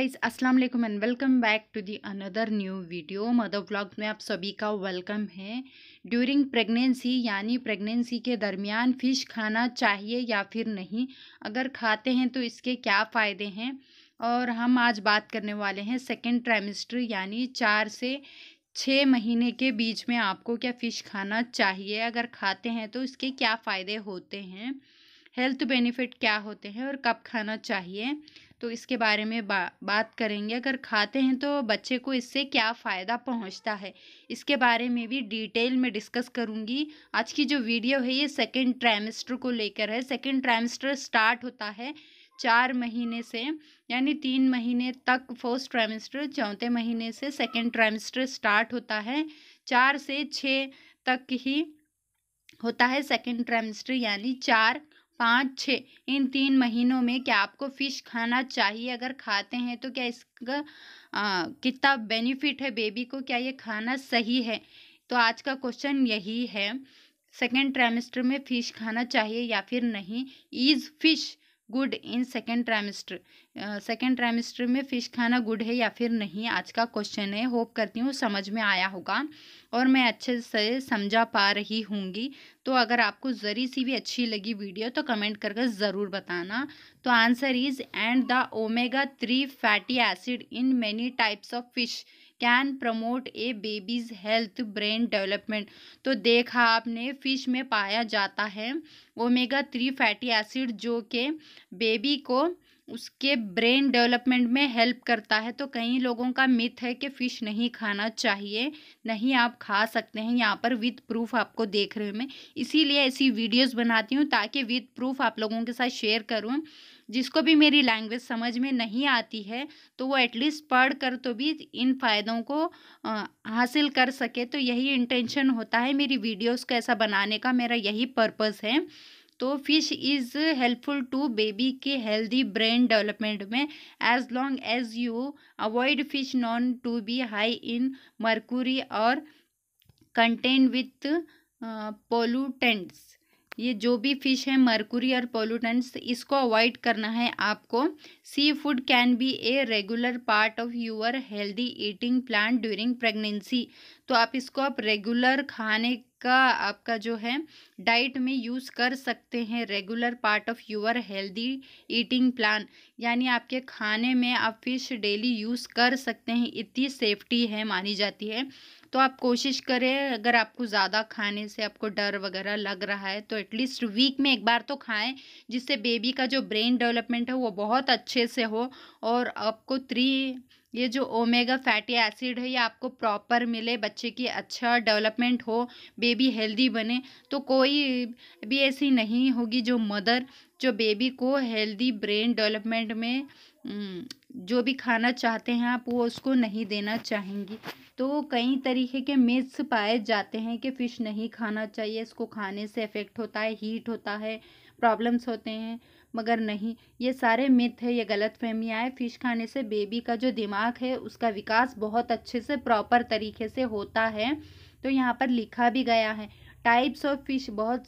guys अस्सलाम वालेकुम and welcome back to the another new video mother blog में आप सभी का वेलकम है ड्यूरिंग प्रेगनेंसी यानी प्रेगनेंसी के दरमियान फ़िश खाना चाहिए या फिर नहीं अगर खाते हैं तो इसके क्या फ़ायदे हैं और हम आज बात करने वाले हैं सेकेंड ट्राइमेस्टर यानी चार से छः महीने के बीच में आपको क्या फ़िश खाना चाहिए अगर खाते हैं तो इसके क्या फ़ायदे होते हैं हेल्थ बेनिफिट क्या होते हैं और कब खाना चाहिए तो इसके बारे में बा, बात करेंगे अगर खाते हैं तो बच्चे को इससे क्या फ़ायदा पहुंचता है इसके बारे में भी डिटेल में डिस्कस करूंगी आज की जो वीडियो है ये सेकेंड ट्राइमेस्टर को लेकर है सेकेंड ट्राइमेस्टर स्टार्ट होता है चार महीने से यानी तीन महीने तक फर्स्ट ट्राइमेस्टर चौथे महीने से सेकेंड ट्राइमेस्टर स्टार्ट होता है चार से छः तक ही होता है सेकेंड ट्राइमेस्टर यानी चार पाँच छः इन तीन महीनों में क्या आपको फ़िश खाना चाहिए अगर खाते हैं तो क्या इसका कितना बेनिफिट है बेबी को क्या ये खाना सही है तो आज का क्वेश्चन यही है सेकेंड ट्रेमिस्टर में फ़िश खाना चाहिए या फिर नहीं is fish good in second trimester second trimester में फ़िश खाना गुड है या फिर नहीं आज का क्वेश्चन है होप करती हूँ समझ में आया होगा और मैं अच्छे से समझा पा रही हूँगी तो अगर आपको ज़री सी भी अच्छी लगी वीडियो तो कमेंट करके ज़रूर बताना तो answer is and the omega three fatty acid in many types of fish can promote a baby's health brain development तो देखा आपने फ़िश में पाया जाता है ओमेगा थ्री फैटी एसिड जो कि बेबी को उसके ब्रेन डेवलपमेंट में हेल्प करता है तो कई लोगों का मिथ है कि फ़िश नहीं खाना चाहिए नहीं आप खा सकते हैं यहाँ पर विथ प्रूफ आपको देख रहे हो मैं इसीलिए ऐसी वीडियोस बनाती हूँ ताकि विथ प्रूफ आप लोगों के साथ शेयर करूँ जिसको भी मेरी लैंग्वेज समझ में नहीं आती है तो वो एटलीस्ट पढ़ कर तो भी इन फ़ायदों को हासिल कर सके तो यही इंटेंशन होता है मेरी वीडियोज़ को ऐसा बनाने का मेरा यही पर्पज़ है तो fish is helpful to baby के हेल्दी ब्रेन डेवलपमेंट में as long as you avoid fish known to be high in mercury और कंटेन विथ पोलूटेंट्स ये जो भी फिश है मरकुरी और पोलूटेंट्स इसको अवॉइड करना है आपको seafood can be a regular part of your healthy eating plan during pregnancy तो आप इसको आप रेगुलर खाने का आपका जो है डाइट में यूज़ कर सकते हैं regular part of your healthy eating plan यानी आपके खाने में आप फिश डेली यूज़ कर सकते हैं इतनी सेफ्टी है मानी जाती है तो आप कोशिश करें अगर आपको ज़्यादा खाने से आपको डर वगैरह लग रहा है तो एटलीस्ट वीक में एक बार तो खाएं जिससे बेबी का जो ब्रेन डेवलपमेंट है वो बहुत अच्छे से हो और आपको थ्री ये जो ओमेगा फैटी एसिड है ये आपको प्रॉपर मिले बच्चे की अच्छा डेवलपमेंट हो बेबी हेल्दी बने तो कोई भी ऐसी नहीं होगी जो मदर जो बेबी को हेल्दी ब्रेन डेवलपमेंट में हम्म, जो भी खाना चाहते हैं आप वो उसको नहीं देना चाहेंगी तो कई तरीके के मिथ्स पाए जाते हैं कि फ़िश नहीं खाना चाहिए इसको खाने से इफ़ेक्ट होता है हीट होता है प्रॉब्लम्स होते हैं मगर नहीं ये सारे मिथ है ये गलत फहमियाँ हैं फ़िश खाने से बेबी का जो दिमाग है उसका विकास बहुत अच्छे से प्रॉपर तरीके से होता है तो यहाँ पर लिखा भी गया है टाइप्स ऑफ फ़िश बहुत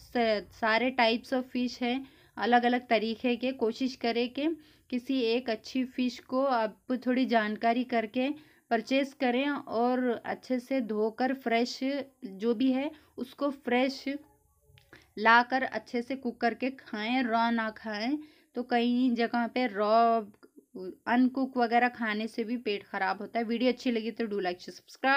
सारे टाइप्स ऑफ फ़िश हैं अलग अलग तरीके के कोशिश करें कि किसी एक अच्छी फ़िश को आप थोड़ी जानकारी करके परचेस करें और अच्छे से धोकर फ्रेश जो भी है उसको फ्रेश ला कर अच्छे से कुक करके खाएं रॉ ना खाएं तो कई जगह पे रॉ अनकुक वगैरह खाने से भी पेट खराब होता है वीडियो अच्छी लगी तो डू लाइक सब्सक्राइब